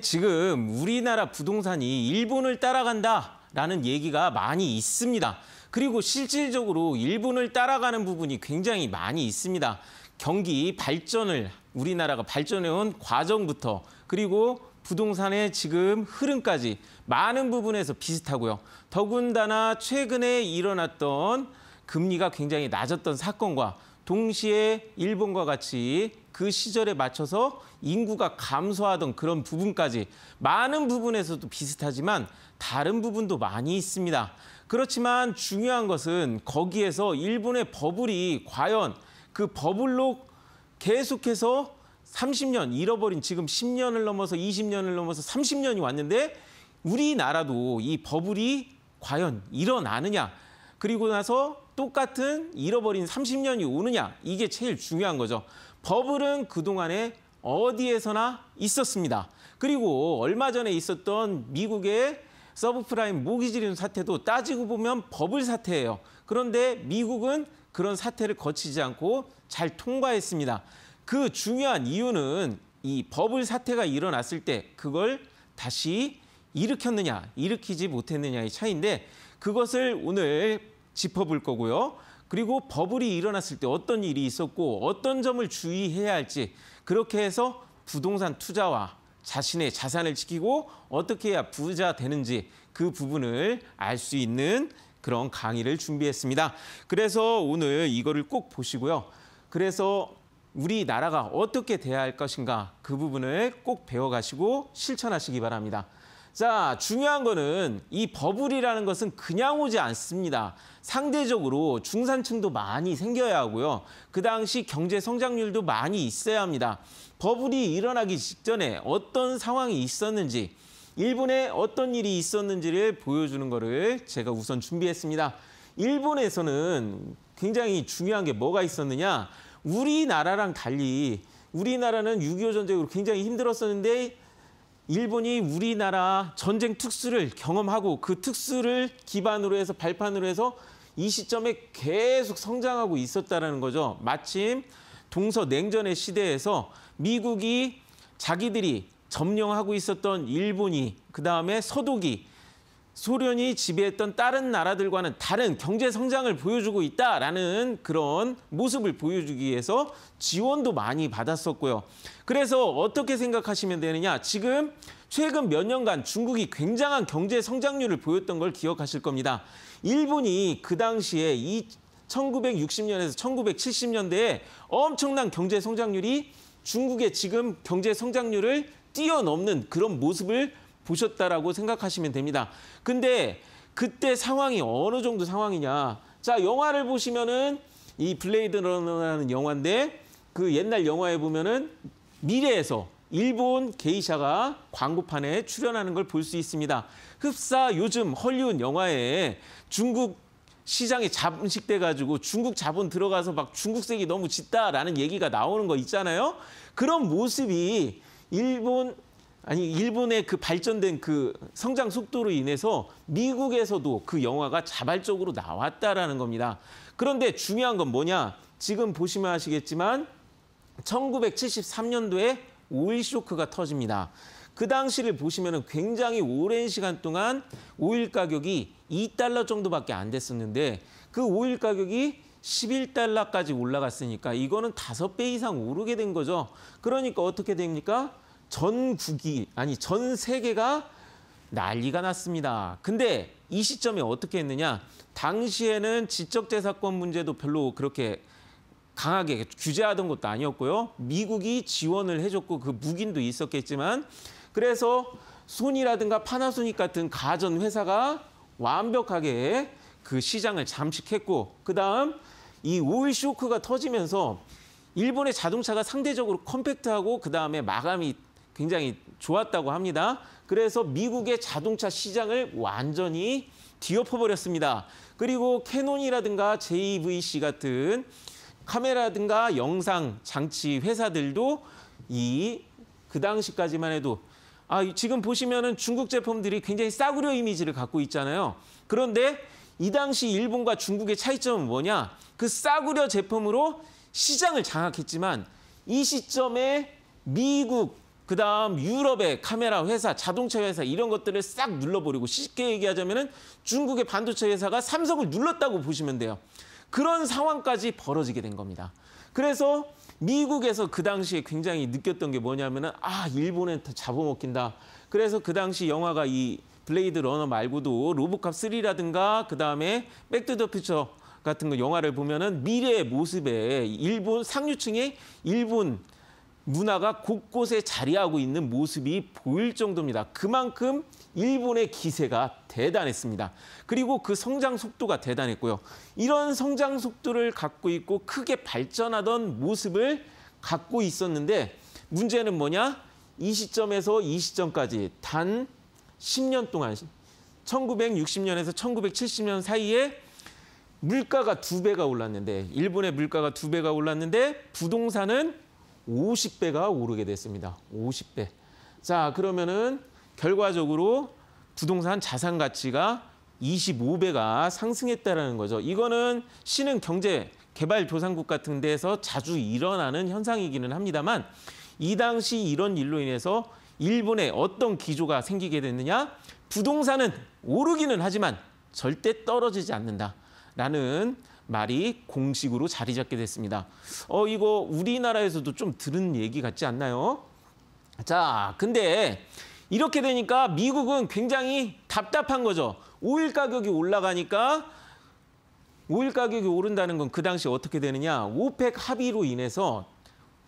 지금 우리나라 부동산이 일본을 따라간다라는 얘기가 많이 있습니다. 그리고 실질적으로 일본을 따라가는 부분이 굉장히 많이 있습니다. 경기 발전을 우리나라가 발전해온 과정부터 그리고 부동산의 지금 흐름까지 많은 부분에서 비슷하고요. 더군다나 최근에 일어났던 금리가 굉장히 낮았던 사건과 동시에 일본과 같이 그 시절에 맞춰서 인구가 감소하던 그런 부분까지 많은 부분에서도 비슷하지만 다른 부분도 많이 있습니다. 그렇지만 중요한 것은 거기에서 일본의 버블이 과연 그 버블로 계속해서 30년 잃어버린 지금 10년을 넘어서 20년을 넘어서 30년이 왔는데 우리나라도 이 버블이 과연 일어나느냐 그리고 나서 똑같은 잃어버린 30년이 오느냐 이게 제일 중요한 거죠. 버블은 그동안에 어디에서나 있었습니다. 그리고 얼마 전에 있었던 미국의 서브프라임 모기지리는 사태도 따지고 보면 버블 사태예요. 그런데 미국은 그런 사태를 거치지 않고 잘 통과했습니다. 그 중요한 이유는 이 버블 사태가 일어났을 때 그걸 다시 일으켰느냐, 일으키지 못했느냐의 차이인데 그것을 오늘 짚어볼 거고요. 그리고 버블이 일어났을 때 어떤 일이 있었고 어떤 점을 주의해야 할지 그렇게 해서 부동산 투자와 자신의 자산을 지키고 어떻게 해야 부자 되는지 그 부분을 알 수 있는 그런 강의를 준비했습니다. 그래서 오늘 이거를 꼭 보시고요. 그래서 우리나라가 어떻게 돼야 할 것인가 그 부분을 꼭 배워가시고 실천하시기 바랍니다. 자, 중요한 거는 이 버블이라는 것은 그냥 오지 않습니다. 상대적으로 중산층도 많이 생겨야 하고요. 그 당시 경제 성장률도 많이 있어야 합니다. 버블이 일어나기 직전에 어떤 상황이 있었는지, 일본에 어떤 일이 있었는지를 보여주는 거를 제가 우선 준비했습니다. 일본에서는 굉장히 중요한 게 뭐가 있었느냐. 우리나라랑 달리 우리나라는 6.25 전쟁으로 굉장히 힘들었었는데 일본이 우리나라 전쟁 특수를 경험하고 그 특수를 기반으로 해서 발판으로 해서 이 시점에 계속 성장하고 있었다라는 거죠. 마침 동서 냉전의 시대에서 미국이 자기들이 점령하고 있었던 일본이 그다음에 서독이 소련이 지배했던 다른 나라들과는 다른 경제 성장을 보여주고 있다라는 그런 모습을 보여주기 위해서 지원도 많이 받았었고요. 그래서 어떻게 생각하시면 되느냐. 지금 최근 몇 년간 중국이 굉장한 경제 성장률을 보였던 걸 기억하실 겁니다. 일본이 그 당시에 이 1960년에서 1970년대에 엄청난 경제 성장률이 중국의 지금 경제 성장률을 뛰어넘는 그런 모습을 보셨다라고 생각하시면 됩니다. 근데 그때 상황이 어느 정도 상황이냐. 자, 영화를 보시면은 이 블레이드 러너라는 영화인데 그 옛날 영화에 보면은 미래에서 일본 게이샤가 광고판에 출연하는 걸 볼 수 있습니다. 흡사 요즘 헐리우드 영화에 중국 시장에 잠식돼 가지고 중국 자본 들어가서 막 중국색이 너무 짙다라는 얘기가 나오는 거 있잖아요. 그런 모습이 일본 아니 일본의 그 발전된 그 성장 속도로 인해서 미국에서도 그 영화가 자발적으로 나왔다라는 겁니다. 그런데 중요한 건 뭐냐? 지금 보시면 아시겠지만 1973년도에 오일 쇼크가 터집니다. 그 당시를 보시면 굉장히 오랜 시간 동안 오일 가격이 2달러 정도밖에 안 됐었는데 그 오일 가격이 11달러까지 올라갔으니까 이거는 5배 이상 오르게 된 거죠. 그러니까 어떻게 됩니까? 전국이 아니 전 세계가 난리가 났습니다. 근데 이 시점에 어떻게 했느냐? 당시에는 지적재산권 문제도 별로 그렇게 강하게 규제하던 것도 아니었고요. 미국이 지원을 해줬고 그무인도 있었겠지만 그래서 손이라든가 파나소닉 같은 가전 회사가 완벽하게 그 시장을 잠식했고 그다음 이 오일 쇼크가 터지면서 일본의 자동차가 상대적으로 컴팩트하고 그다음에 마감이 굉장히 좋았다고 합니다. 그래서 미국의 자동차 시장을 완전히 뒤엎어버렸습니다. 그리고 캐논이라든가 JVC 같은 카메라든가 영상 장치 회사들도 이 그 당시까지만 해도 아, 지금 보시면은 중국 제품들이 굉장히 싸구려 이미지를 갖고 있잖아요. 그런데 이 당시 일본과 중국의 차이점은 뭐냐? 그 싸구려 제품으로 시장을 장악했지만 이 시점에 미국, 그다음 유럽의 카메라 회사, 자동차 회사 이런 것들을 싹 눌러버리고 쉽게 얘기하자면은 중국의 반도체 회사가 삼성을 눌렀다고 보시면 돼요. 그런 상황까지 벌어지게 된 겁니다. 그래서 미국에서 그 당시에 굉장히 느꼈던 게 뭐냐면은 아 일본에 다 잡아먹힌다. 그래서 그 당시 영화가 이 블레이드 러너 말고도 로봇캅 3라든가 그다음에 백투더 퓨처 같은 거 영화를 보면은 미래의 모습에 일본 상류층의 일본 문화가 곳곳에 자리하고 있는 모습이 보일 정도입니다. 그만큼 일본의 기세가 대단했습니다. 그리고 그 성장 속도가 대단했고요. 이런 성장 속도를 갖고 있고 크게 발전하던 모습을 갖고 있었는데 문제는 뭐냐? 이 시점에서 이 시점까지 단 10년 동안 1960년에서 1970년 사이에 물가가 두 배가 올랐는데 일본의 물가가 두 배가 올랐는데 부동산은 50배가 오르게 됐습니다. 50배. 자, 그러면은 결과적으로 부동산 자산 가치가 25배가 상승했다라는 거죠. 이거는 신흥 경제 개발 조상국 같은 데서 자주 일어나는 현상이기는 합니다만 이 당시 이런 일로 인해서 일본에 어떤 기조가 생기게 됐느냐? 부동산은 오르기는 하지만 절대 떨어지지 않는다라는 말이 공식으로 자리 잡게 됐습니다. 어, 이거 우리나라에서도 좀 들은 얘기 같지 않나요? 자, 근데 이렇게 되니까 미국은 굉장히 답답한 거죠. 오일 가격이 올라가니까 오일 가격이 오른다는 건 그 당시 어떻게 되느냐. 오펙 합의로 인해서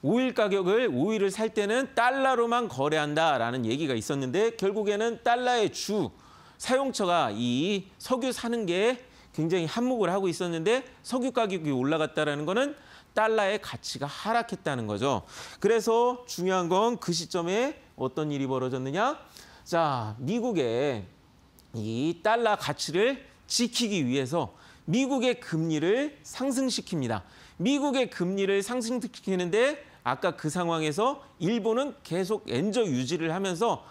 오일 가격을 오일을 살 때는 달러로만 거래한다라는 얘기가 있었는데 결국에는 달러의 주 사용처가 이 석유 사는 게 굉장히 한몫을 하고 있었는데 석유 가격이 올라갔다는 거는 달러의 가치가 하락했다는 거죠. 그래서 중요한 건 그 시점에 어떤 일이 벌어졌느냐? 자, 미국의 이 달러 가치를 지키기 위해서 미국의 금리를 상승시킵니다. 미국의 금리를 상승시키는데 아까 그 상황에서 일본은 계속 엔저 유지를 하면서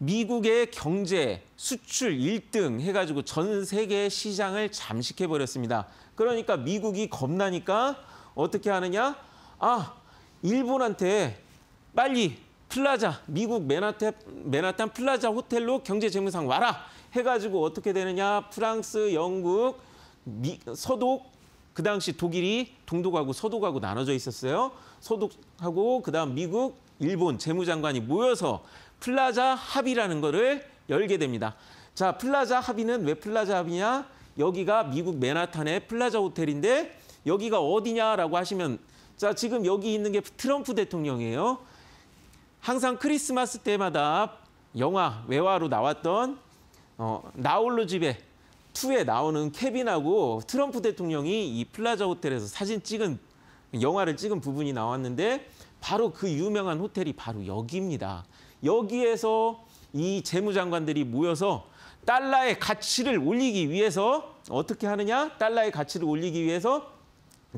미국의 경제, 수출 1등 해가지고 전 세계 시장을 잠식해버렸습니다. 그러니까 미국이 겁나니까 어떻게 하느냐? 아, 일본한테 빨리 플라자, 미국 맨하탄, 맨하탄 플라자 호텔로 경제재무상 와라 해가지고 어떻게 되느냐? 프랑스, 영국, 미, 서독, 그 당시 독일이 동독하고 서독하고 나눠져 있었어요. 서독하고 그다음 미국, 일본 재무장관이 모여서 플라자 합의라는 거를 열게 됩니다. 자, 플라자 합의는 왜 플라자 합의냐? 여기가 미국 맨하탄의 플라자 호텔인데 여기가 어디냐라고 하시면 자, 지금 여기 있는 게 트럼프 대통령이에요. 항상 크리스마스 때마다 영화 외화로 나왔던 어, 나홀로 집에 투에 나오는 케빈하고 트럼프 대통령이 이 플라자 호텔에서 사진 찍은 영화를 찍은 부분이 나왔는데 바로 그 유명한 호텔이 바로 여기입니다. 여기에서 이 재무장관들이 모여서 달러의 가치를 올리기 위해서 어떻게 하느냐? 달러의 가치를 올리기 위해서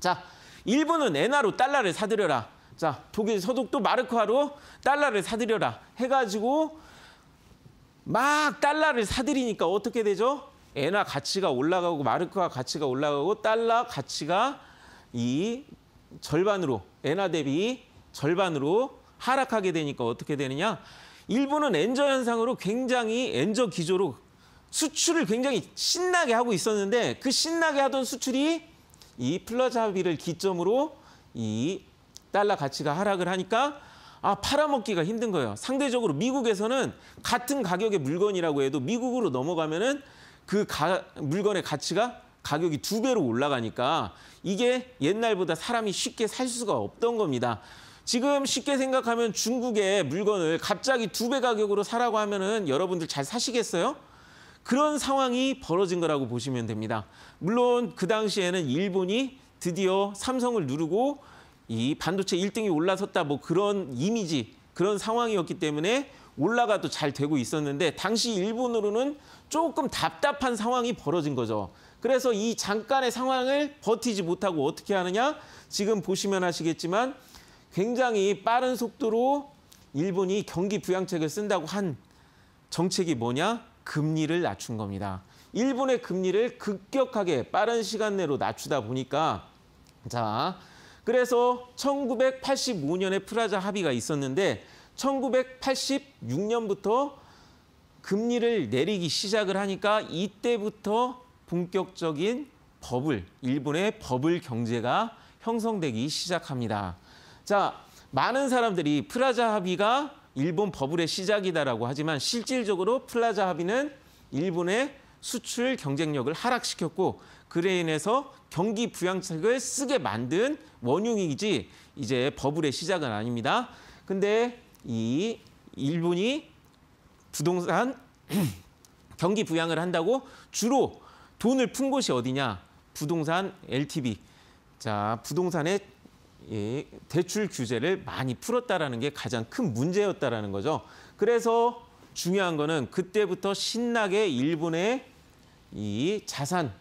자, 일본은 엔화로 달러를 사들여라. 자, 독일 서독도 마르크화로 달러를 사들여라. 해가지고 막 달러를 사들이니까 어떻게 되죠? 엔화 가치가 올라가고 마르크화 가치가 올라가고 달러 가치가 이 절반으로 엔화 대비 절반으로 하락하게 되니까 어떻게 되느냐? 일본은 엔저 현상으로 굉장히 엔저 기조로 수출을 굉장히 신나게 하고 있었는데 그 신나게 하던 수출이 이 플라자비를 기점으로 이 달러 가치가 하락을 하니까 아 팔아먹기가 힘든 거예요. 상대적으로 미국에서는 같은 가격의 물건이라고 해도 미국으로 넘어가면은 그 가, 물건의 가치가 가격이 두 배로 올라가니까 이게 옛날보다 사람이 쉽게 살 수가 없던 겁니다. 지금 쉽게 생각하면 중국의 물건을 갑자기 두 배 가격으로 사라고 하면은 여러분들 잘 사시겠어요? 그런 상황이 벌어진 거라고 보시면 됩니다. 물론 그 당시에는 일본이 드디어 삼성을 누르고 이 반도체 1등이 올라섰다 뭐 그런 이미지 그런 상황이었기 때문에 올라가도 잘 되고 있었는데 당시 일본으로는 조금 답답한 상황이 벌어진 거죠. 그래서 이 잠깐의 상황을 버티지 못하고 어떻게 하느냐? 지금 보시면 아시겠지만 굉장히 빠른 속도로 일본이 경기 부양책을 쓴다고 한 정책이 뭐냐? 금리를 낮춘 겁니다. 일본의 금리를 급격하게 빠른 시간 내로 낮추다 보니까 자 그래서 1985년에 프라자 합의가 있었는데 1986년부터 금리를 내리기 시작을 하니까 이때부터 본격적인 버블, 일본의 버블 경제가 형성되기 시작합니다. 자, 많은 사람들이 플라자 합의가 일본 버블의 시작이다라고 하지만 실질적으로 플라자 합의는 일본의 수출 경쟁력을 하락시켰고 그래 인해서 경기 부양책을 쓰게 만든 원흉이지 이제 버블의 시작은 아닙니다. 근데 이 일본이 부동산 경기 부양을 한다고 주로 돈을 푼 곳이 어디냐? 부동산 LTV. 자, 부동산의 이 대출 규제를 많이 풀었다라는 게 가장 큰 문제였다라는 거죠. 그래서 중요한 거는 그때부터 신나게 일본의 이 자산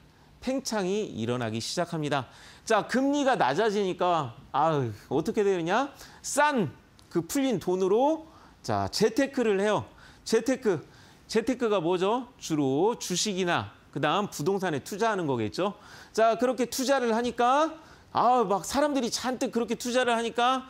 팽창이 일어나기 시작합니다. 자, 금리가 낮아지니까 아, 어떻게 되느냐? 싼 그 풀린 돈으로 자, 재테크를 해요. 재테크. 재테크가 뭐죠? 주로 주식이나 그다음 부동산에 투자하는 거겠죠. 자, 그렇게 투자를 하니까 아, 막 사람들이 잔뜩 그렇게 투자를 하니까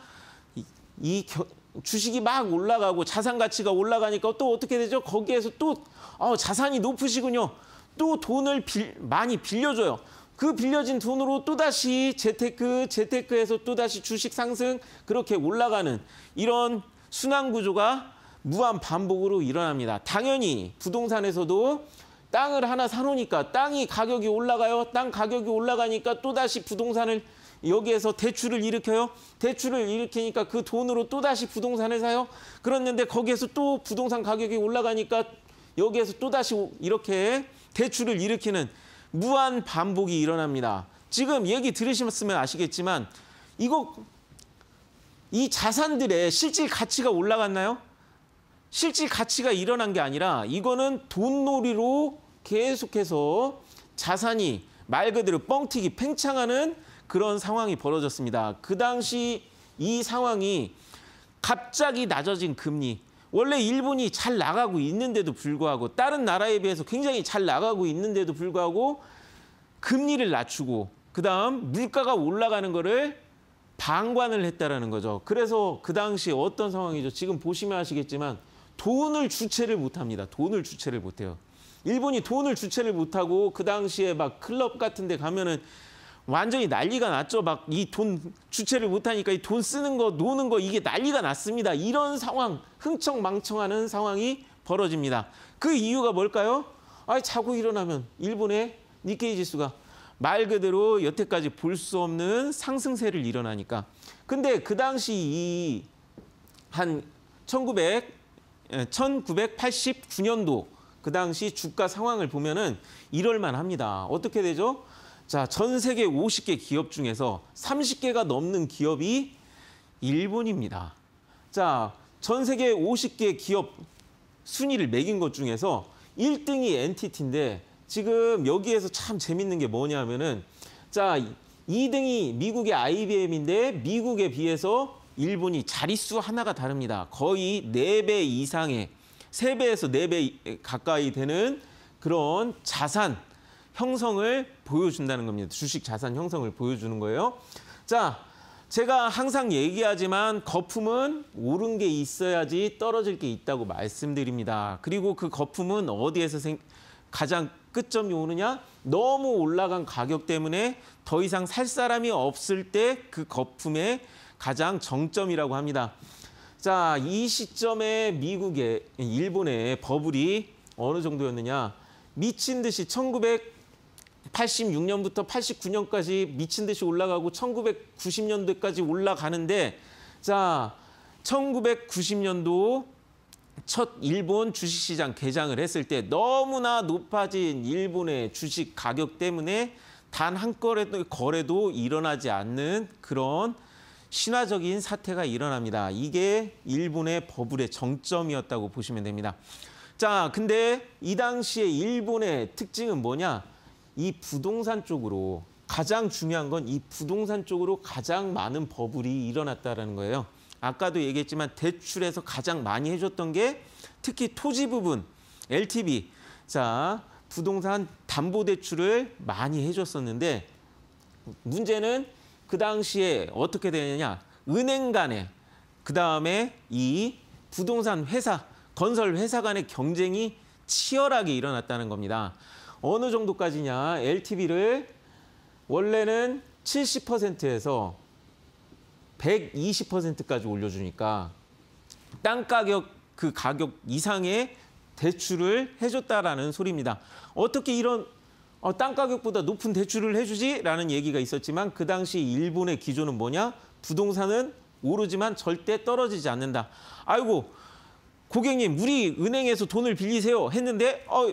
이, 이 겨, 주식이 막 올라가고 자산 가치가 올라가니까 또 어떻게 되죠? 거기에서 또 아, 자산이 높으시군요. 또 돈을 빌, 많이 빌려줘요. 그 빌려진 돈으로 또다시 재테크, 재테크에서 또다시 주식 상승 그렇게 올라가는 이런 순환 구조가 무한 반복으로 일어납니다. 당연히 부동산에서도 땅을 하나 사놓으니까 땅이 가격이 올라가요. 땅 가격이 올라가니까 또다시 부동산을 여기에서 대출을 일으켜요. 대출을 일으키니까 그 돈으로 또다시 부동산을 사요. 그랬는데 거기에서 또 부동산 가격이 올라가니까 여기에서 또다시 이렇게 대출을 일으키는 무한 반복이 일어납니다. 지금 얘기 들으셨으면 아시겠지만 이거 이 자산들의 실질 가치가 올라갔나요? 실질 가치가 일어난 게 아니라 이거는 돈놀이로 계속해서 자산이 말 그대로 뻥튀기 팽창하는 그런 상황이 벌어졌습니다. 그 당시 이 상황이 갑자기 낮아진 금리. 원래 일본이 잘 나가고 있는데도 불구하고 다른 나라에 비해서 굉장히 잘 나가고 있는데도 불구하고 금리를 낮추고 그다음 물가가 올라가는 거를 방관을 했다라는 거죠. 그래서 그 당시 어떤 상황이죠. 지금 보시면 아시겠지만 돈을 주체를 못합니다. 돈을 주체를 못해요. 일본이 돈을 주체를 못하고 그 당시에 막 클럽 같은 데 가면은 완전히 난리가 났죠. 막 이 돈 주체를 못하니까 이 돈 쓰는 거 노는 거 이게 난리가 났습니다. 이런 상황 흥청망청하는 상황이 벌어집니다. 그 이유가 뭘까요? 아 자고 일어나면 일본의 니케이 지수가 말 그대로 여태까지 볼 수 없는 상승세를 일어나니까. 근데 그 당시 이 한 1900, 1989년도 그 당시 주가 상황을 보면은 이럴만 합니다. 어떻게 되죠? 자, 전 세계 50개 기업 중에서 30개가 넘는 기업이 일본입니다. 자, 전 세계 50개 기업 순위를 매긴 것 중에서 1등이 엔티티인데 지금 여기에서 참 재밌는 게 뭐냐면은 자, 2등이 미국의 IBM인데 미국에 비해서 일본이 자릿수 하나가 다릅니다. 거의 4배 이상의 세배에서네 배 가까이 되는 그런 자산 형성을 보여준다는 겁니다. 주식 자산 형성을 보여주는 거예요. 자, 제가 항상 얘기하지만 거품은 오른 게 있어야지 떨어질 게 있다고 말씀드립니다. 그리고 그 거품은 어디에서 생, 가장 끝점이 오느냐? 너무 올라간 가격 때문에 더 이상 살 사람이 없을 때 그 거품의 가장 정점이라고 합니다. 자, 이 시점에 미국의 일본의 버블이 어느 정도였느냐? 미친 듯이 1986년부터 89년까지 미친 듯이 올라가고 1990년대까지 올라가는데 자, 1990년도 첫 일본 주식시장 개장을 했을 때 너무나 높아진 일본의 주식 가격 때문에 단 한 거래도, 거래도 일어나지 않는 그런 신화적인 사태가 일어납니다. 이게 일본의 버블의 정점이었다고 보시면 됩니다. 자, 근데 이 당시에 일본의 특징은 뭐냐? 이 부동산 쪽으로 가장 중요한 건 이 부동산 쪽으로 가장 많은 버블이 일어났다라 거예요. 아까도 얘기했지만 대출에서 가장 많이 해줬던 게 특히 토지 부분, LTV. 자, 부동산 담보 대출을 많이 해줬었는데 문제는 그 당시에 어떻게 되느냐. 은행 간에 그다음에 이 부동산 회사, 건설 회사 간의 경쟁이 치열하게 일어났다는 겁니다. 어느 정도까지냐. LTV를 원래는 70%에서 120%까지 올려주니까 땅 가격 그 가격 이상의 대출을 해줬다라는 소리입니다. 어떻게 이런 어, 땅 가격보다 높은 대출을 해주지라는 얘기가 있었지만 그 당시 일본의 기조는 뭐냐? 부동산은 오르지만 절대 떨어지지 않는다. 아이고 고객님 우리 은행에서 돈을 빌리세요 했는데 어,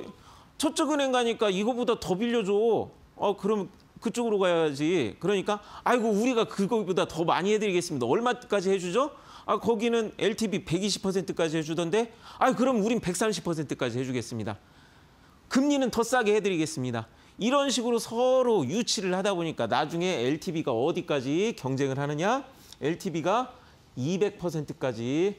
저쪽 은행 가니까 이거보다 더 빌려줘. 어, 그럼 그쪽으로 가야지. 그러니까 아이고 우리가 그거보다 더 많이 해드리겠습니다. 얼마까지 해주죠? 아 거기는 LTV 120%까지 해주던데 아 그럼 우린 130%까지 해주겠습니다. 금리는 더 싸게 해드리겠습니다. 이런 식으로 서로 유치를 하다 보니까 나중에 LTV가 어디까지 경쟁을 하느냐? LTV가 200%까지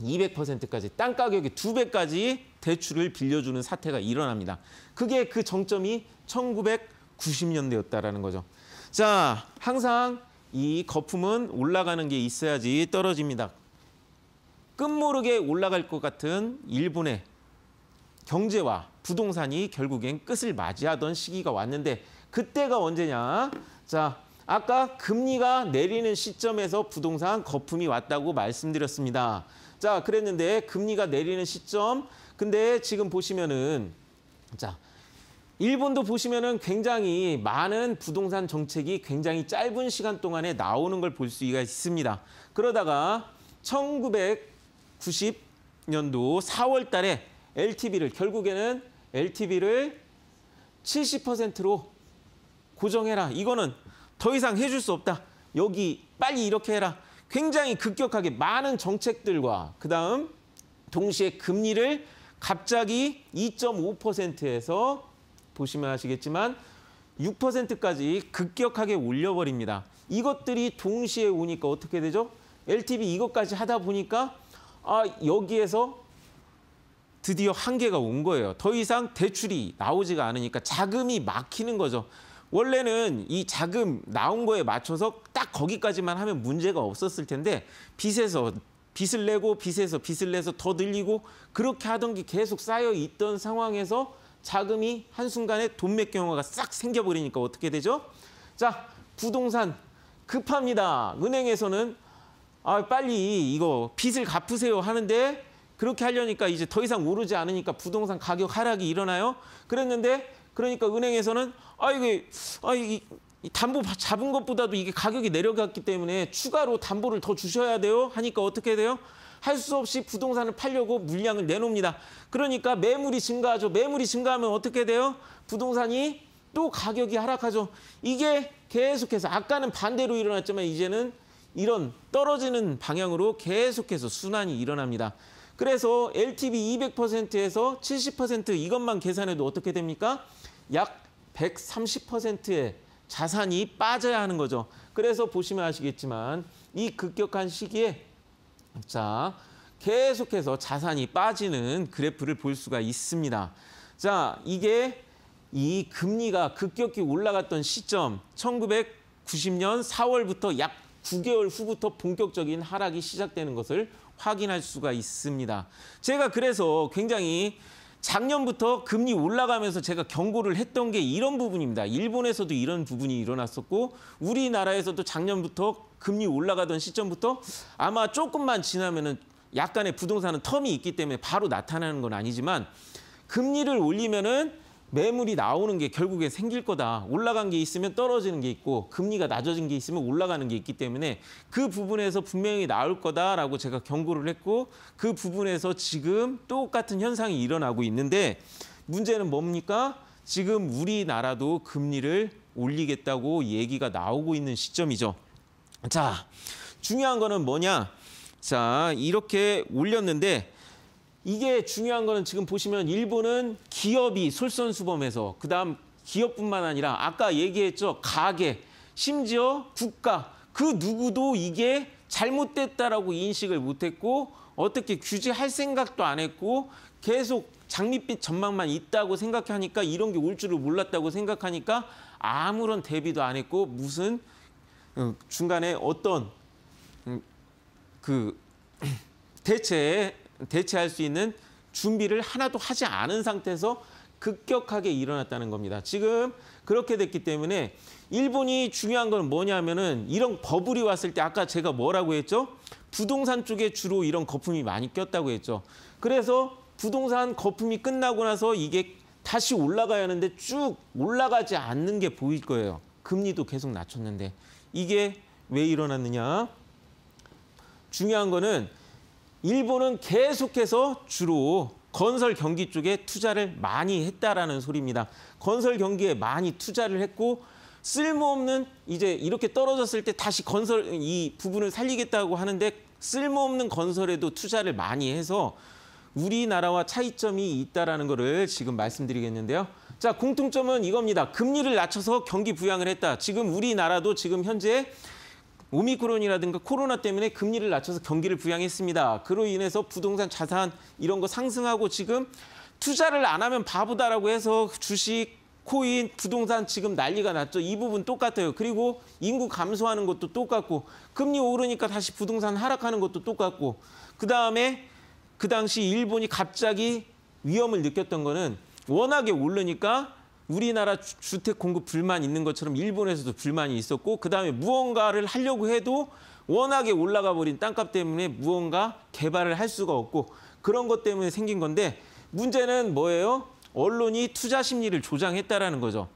200%까지 땅가격이 두배까지 대출을 빌려주는 사태가 일어납니다. 그게 그 정점이 1990년대였다라는 거죠. 자, 항상 이 거품은 올라가는 게 있어야지 떨어집니다. 끝모르게 올라갈 것 같은 일본의 경제와 부동산이 결국엔 끝을 맞이하던 시기가 왔는데 그때가 언제냐? 자, 아까 금리가 내리는 시점에서 부동산 거품이 왔다고 말씀드렸습니다. 자, 그랬는데 금리가 내리는 시점. 근데 지금 보시면은 자, 일본도 보시면은 굉장히 많은 부동산 정책이 굉장히 짧은 시간 동안에 나오는 걸 볼 수가 있습니다. 그러다가 1990년도 4월 달에 LTV를 결국에는 LTV를 70%로 고정해라. 이거는 더 이상 해줄 수 없다. 여기 빨리 이렇게 해라. 굉장히 급격하게 많은 정책들과 그다음 동시에 금리를 갑자기 2.5%에서 보시면 아시겠지만 6%까지 급격하게 올려버립니다. 이것들이 동시에 오니까 어떻게 되죠? LTV 이것까지 하다 보니까 아 여기에서 드디어 한계가 온 거예요. 더 이상 대출이 나오지가 않으니까 자금이 막히는 거죠. 원래는 이 자금 나온 거에 맞춰서 딱 거기까지만 하면 문제가 없었을 텐데 빚에서 빚을 내고 빚에서 빚을 내서 더 늘리고 그렇게 하던 게 계속 쌓여 있던 상황에서 자금이 한순간에 돈맥 경화가 싹 생겨버리니까 어떻게 되죠? 자, 부동산 급합니다. 은행에서는 아, 빨리 이거 빚을 갚으세요 하는데 그렇게 하려니까 이제 더 이상 오르지 않으니까 부동산 가격 하락이 일어나요. 그랬는데 그러니까 은행에서는 아 이게 아 이, 게 담보 잡은 것보다도 이게 가격이 내려갔기 때문에 추가로 담보를 더 주셔야 돼요. 하니까 어떻게 돼요? 할 수 없이 부동산을 팔려고 물량을 내놉니다. 그러니까 매물이 증가하죠. 매물이 증가하면 어떻게 돼요? 부동산이 또 가격이 하락하죠. 이게 계속해서 아까는 반대로 일어났지만 이제는 이런 떨어지는 방향으로 계속해서 순환이 일어납니다. 그래서 LTV 200%에서 70% 이것만 계산해도 어떻게 됩니까? 약 130%의 자산이 빠져야 하는 거죠. 그래서 보시면 아시겠지만 이 급격한 시기에 자 계속해서 자산이 빠지는 그래프를 볼 수가 있습니다. 자 이게 이 금리가 급격히 올라갔던 시점 1990년 4월부터 약 9개월 후부터 본격적인 하락이 시작되는 것을 확인할 수가 있습니다. 제가 그래서 굉장히 작년부터 금리 올라가면서 제가 경고를 했던 게 이런 부분입니다. 일본에서도 이런 부분이 일어났었고 우리나라에서도 작년부터 금리 올라가던 시점부터 아마 조금만 지나면은 약간의 부동산은 텀이 있기 때문에 바로 나타나는 건 아니지만 금리를 올리면은 매물이 나오는 게 결국에 생길 거다. 올라간 게 있으면 떨어지는 게 있고 금리가 낮아진 게 있으면 올라가는 게 있기 때문에 그 부분에서 분명히 나올 거다라고 제가 경고를 했고 그 부분에서 지금 똑같은 현상이 일어나고 있는데 문제는 뭡니까? 지금 우리나라도 금리를 올리겠다고 얘기가 나오고 있는 시점이죠. 자, 중요한 거는 뭐냐? 자, 이렇게 올렸는데 이게 중요한 거는 지금 보시면 일본은 기업이 솔선수범해서 그다음 기업뿐만 아니라 아까 얘기했죠. 가게, 심지어 국가 그 누구도 이게 잘못됐다라고 인식을 못했고 어떻게 규제할 생각도 안 했고 계속 장밋빛 전망만 있다고 생각하니까 이런 게 올 줄을 몰랐다고 생각하니까 아무런 대비도 안 했고 무슨 어, 중간에 어떤 음, 그 대체 대체할 수 있는 준비를 하나도 하지 않은 상태에서 급격하게 일어났다는 겁니다. 지금 그렇게 됐기 때문에 일본이 중요한 건 뭐냐면은 이런 버블이 왔을 때 아까 제가 뭐라고 했죠? 부동산 쪽에 주로 이런 거품이 많이 꼈다고 했죠. 그래서 부동산 거품이 끝나고 나서 이게 다시 올라가야 하는데 쭉 올라가지 않는 게 보일 거예요. 금리도 계속 낮췄는데 이게 왜 일어났느냐? 중요한 거는 일본은 계속해서 주로 건설 경기 쪽에 투자를 많이 했다라는 소리입니다. 건설 경기에 많이 투자를 했고 쓸모없는 이제 이렇게 떨어졌을 때 다시 건설 이 부분을 살리겠다고 하는데 쓸모없는 건설에도 투자를 많이 해서 우리나라와 차이점이 있다라는 거를 지금 말씀드리겠는데요. 자, 공통점은 이겁니다. 금리를 낮춰서 경기 부양을 했다. 지금 우리나라도 지금 현재 오미크론이라든가 코로나 때문에 금리를 낮춰서 경기를 부양했습니다. 그로 인해서 부동산 자산 이런 거 상승하고 지금 투자를 안 하면 바보다라고 해서 주식, 코인, 부동산 지금 난리가 났죠. 이 부분 똑같아요. 그리고 인구 감소하는 것도 똑같고 금리 오르니까 다시 부동산 하락하는 것도 똑같고 그다음에 그 당시 일본이 갑자기 위험을 느꼈던 거는 워낙에 오르니까 우리나라 주택 공급 불만 있는 것처럼 일본에서도 불만이 있었고 그다음에 무언가를 하려고 해도 워낙에 올라가 버린 땅값 때문에 무언가 개발을 할 수가 없고 그런 것 때문에 생긴 건데 문제는 뭐예요? 언론이 투자 심리를 조장했다라는 거죠.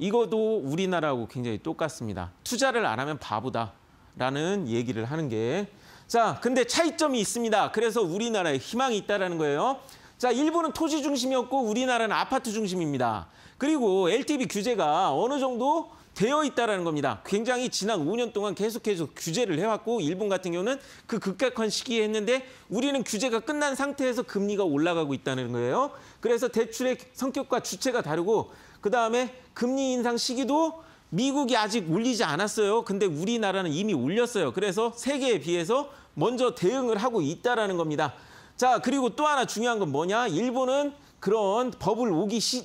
이것도 우리나라하고 굉장히 똑같습니다. 투자를 안 하면 바보다라는 얘기를 하는 게. 자, 근데 차이점이 있습니다. 그래서 우리나라에 희망이 있다라는 거예요. 자, 일본은 토지 중심이었고 우리나라는 아파트 중심입니다. 그리고 LTV 규제가 어느 정도 되어 있다라는 겁니다. 굉장히 지난 5년 동안 계속해서 규제를 해왔고 일본 같은 경우는 그 급격한 시기에 했는데 우리는 규제가 끝난 상태에서 금리가 올라가고 있다는 거예요. 그래서 대출의 성격과 주체가 다르고 그다음에 금리 인상 시기도 미국이 아직 올리지 않았어요. 근데 우리나라는 이미 올렸어요. 그래서 세계에 비해서 먼저 대응을 하고 있다라는 겁니다. 자, 그리고 또 하나 중요한 건 뭐냐? 일본은 그런 법을 오기 시,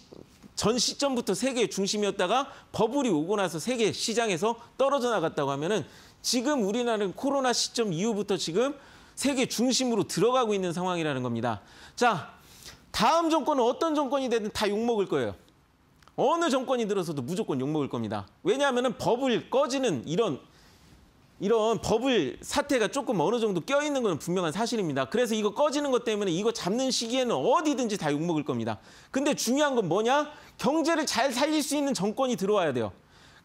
전 시점부터 세계의 중심이었다가 버블이 오고 나서 세계 시장에서 떨어져 나갔다고 하면은 지금 우리나라는 코로나 시점 이후부터 지금 세계 중심으로 들어가고 있는 상황이라는 겁니다. 자, 다음 정권은 어떤 정권이 되든 다 욕먹을 거예요. 어느 정권이 들어서도 무조건 욕먹을 겁니다. 왜냐하면 버블 꺼지는 이런 이런 버블 사태가 조금 어느 정도 껴있는 건 분명한 사실입니다. 그래서 이거 꺼지는 것 때문에 이거 잡는 시기에는 어디든지 다 욕먹을 겁니다. 근데 중요한 건 뭐냐? 경제를 잘 살릴 수 있는 정권이 들어와야 돼요.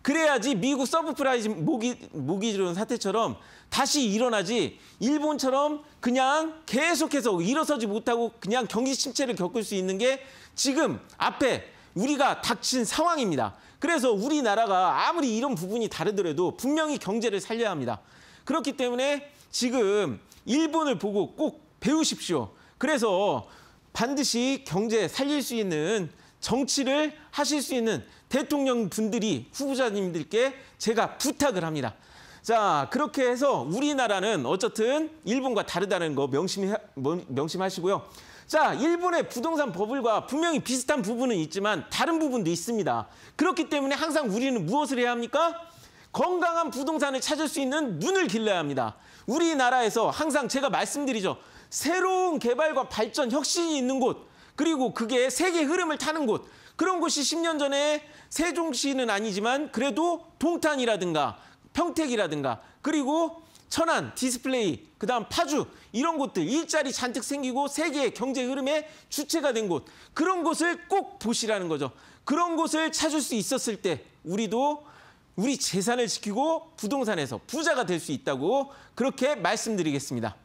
그래야지 미국 서브프라이즈 모기, 모기지론 사태처럼 다시 일어나지 일본처럼 그냥 계속해서 일어서지 못하고 그냥 경기 침체를 겪을 수 있는 게 지금 앞에 우리가 닥친 상황입니다. 그래서 우리나라가 아무리 이런 부분이 다르더라도 분명히 경제를 살려야 합니다. 그렇기 때문에 지금 일본을 보고 꼭 배우십시오. 그래서 반드시 경제 살릴 수 있는 정치를 하실 수 있는 대통령 분들이 후보자님들께 제가 부탁을 합니다. 자, 그렇게 해서 우리나라는 어쨌든 일본과 다르다는 거 명심해, 뭐, 명심하시고요. 자, 일본의 부동산 버블과 분명히 비슷한 부분은 있지만 다른 부분도 있습니다. 그렇기 때문에 항상 우리는 무엇을 해야 합니까? 건강한 부동산을 찾을 수 있는 눈을 길러야 합니다. 우리나라에서 항상 제가 말씀드리죠. 새로운 개발과 발전, 혁신이 있는 곳, 그리고 그게 세계 흐름을 타는 곳, 그런 곳이 10년 전에 세종시는 아니지만 그래도 동탄이라든가 평택이라든가 그리고 천안, 디스플레이, 그다음 파주 이런 곳들 일자리 잔뜩 생기고 세계 경제 흐름의 주체가 된 곳 그런 곳을 꼭 보시라는 거죠. 그런 곳을 찾을 수 있었을 때 우리도 우리 재산을 지키고 부동산에서 부자가 될 수 있다고 그렇게 말씀드리겠습니다.